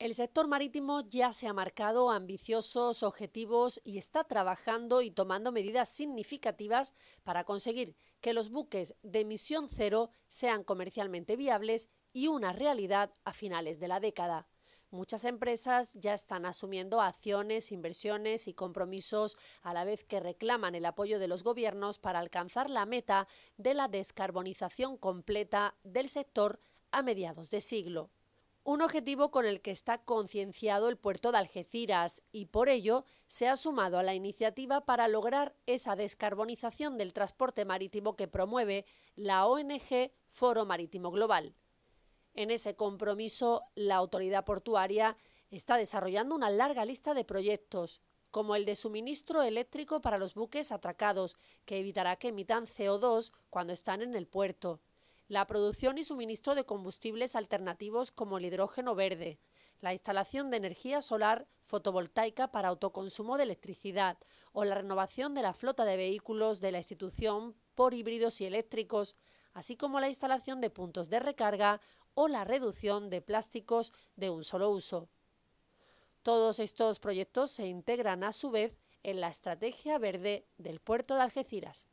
El sector marítimo ya se ha marcado ambiciosos objetivos y está trabajando y tomando medidas significativas para conseguir que los buques de emisión cero sean comercialmente viables y una realidad a finales de la década. Muchas empresas ya están asumiendo acciones, inversiones y compromisos a la vez que reclaman el apoyo de los gobiernos para alcanzar la meta de la descarbonización completa del sector a mediados de siglo un objetivo con el que está concienciado el puerto de Algeciras y por ello se ha sumado a la iniciativa para lograr esa descarbonización del transporte marítimo que promueve la ONG Foro Marítimo Global. En ese compromiso, la autoridad portuaria está desarrollando una larga lista de proyectos, como el de suministro eléctrico para los buques atracados, que evitará que emitan CO2 cuando están en el puerto la producción y suministro de combustibles alternativos como el hidrógeno verde, la instalación de energía solar fotovoltaica para autoconsumo de electricidad o la renovación de la flota de vehículos de la institución por híbridos y eléctricos, así como la instalación de puntos de recarga o la reducción de plásticos de un solo uso. Todos estos proyectos se integran a su vez en la estrategia verde del puerto de Algeciras.